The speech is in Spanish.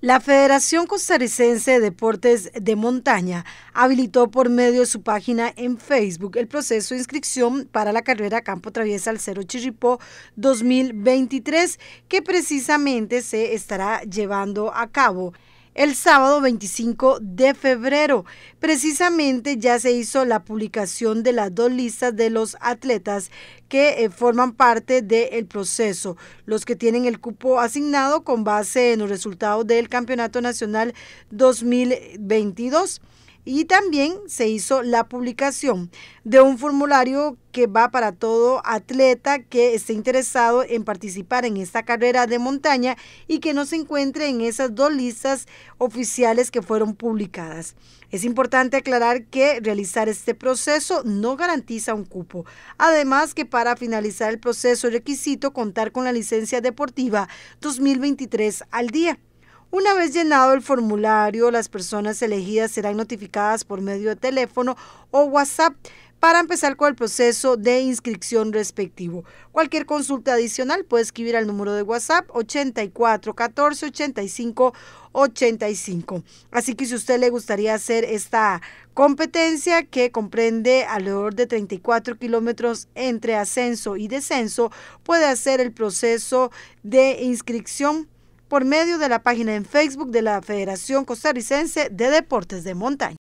La Federación Costarricense de Deportes de Montaña habilitó por medio de su página en Facebook el proceso de inscripción para la carrera Campo Traviesa al Cero Chirripó 2023 que precisamente se estará llevando a cabo el sábado 25 de febrero. Precisamente ya se hizo la publicación de las dos listas de los atletas que eh, forman parte del proceso, los que tienen el cupo asignado con base en los resultados del Campeonato Nacional 2022. Y también se hizo la publicación de un formulario que va para todo atleta que esté interesado en participar en esta carrera de montaña y que no se encuentre en esas dos listas oficiales que fueron publicadas. Es importante aclarar que realizar este proceso no garantiza un cupo. Además que para finalizar el proceso es requisito contar con la licencia deportiva 2023 al día. Una vez llenado el formulario, las personas elegidas serán notificadas por medio de teléfono o WhatsApp para empezar con el proceso de inscripción respectivo. Cualquier consulta adicional puede escribir al número de WhatsApp 84 14 85 85. Así que si usted le gustaría hacer esta competencia que comprende alrededor de 34 kilómetros entre ascenso y descenso, puede hacer el proceso de inscripción por medio de la página en Facebook de la Federación Costarricense de Deportes de Montaña.